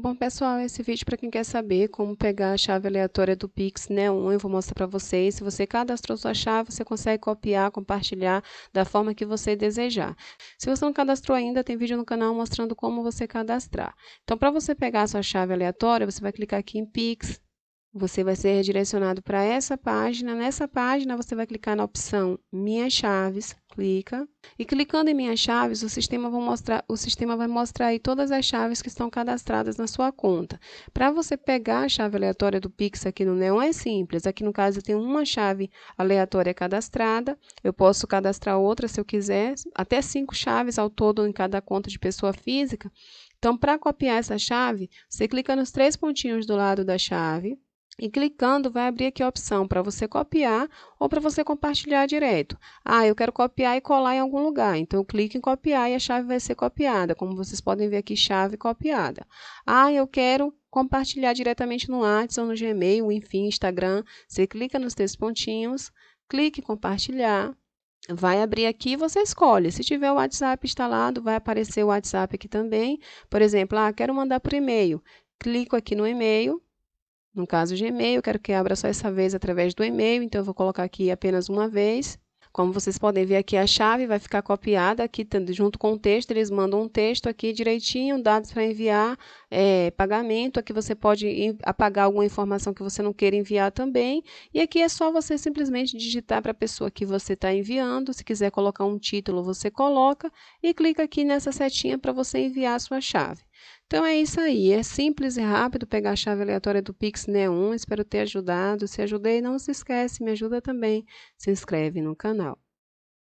Bom, pessoal, esse vídeo para quem quer saber como pegar a chave aleatória do Pix Neon, né, eu vou mostrar para vocês. Se você cadastrou sua chave, você consegue copiar, compartilhar da forma que você desejar. Se você não cadastrou ainda, tem vídeo no canal mostrando como você cadastrar. Então, para você pegar a sua chave aleatória, você vai clicar aqui em Pix, você vai ser redirecionado para essa página. Nessa página, você vai clicar na opção Minhas Chaves, clica. E clicando em Minhas Chaves, o sistema, vai mostrar, o sistema vai mostrar aí todas as chaves que estão cadastradas na sua conta. Para você pegar a chave aleatória do Pix aqui no Neon é simples. Aqui no caso, eu tenho uma chave aleatória cadastrada. Eu posso cadastrar outra se eu quiser, até cinco chaves ao todo em cada conta de pessoa física. Então, para copiar essa chave, você clica nos três pontinhos do lado da chave, e clicando, vai abrir aqui a opção para você copiar ou para você compartilhar direto. Ah, eu quero copiar e colar em algum lugar. Então, eu clico em copiar e a chave vai ser copiada. Como vocês podem ver aqui, chave copiada. Ah, eu quero compartilhar diretamente no WhatsApp ou no Gmail, enfim, Instagram. Você clica nos três pontinhos, clique em compartilhar. Vai abrir aqui e você escolhe. Se tiver o WhatsApp instalado, vai aparecer o WhatsApp aqui também. Por exemplo, ah, quero mandar por e-mail. Clico aqui no e-mail no caso de e-mail, eu quero que abra só essa vez através do e-mail, então eu vou colocar aqui apenas uma vez. Como vocês podem ver aqui, a chave vai ficar copiada aqui junto com o texto. Eles mandam um texto aqui direitinho, dados para enviar, é, pagamento. Aqui você pode apagar alguma informação que você não queira enviar também. E aqui é só você simplesmente digitar para a pessoa que você está enviando. Se quiser colocar um título, você coloca e clica aqui nessa setinha para você enviar a sua chave. Então é isso aí, é simples e rápido pegar a chave aleatória do Pix Neon. Né? Espero ter ajudado. Se ajudei, não se esquece, me ajuda também. Se inscreve no canal.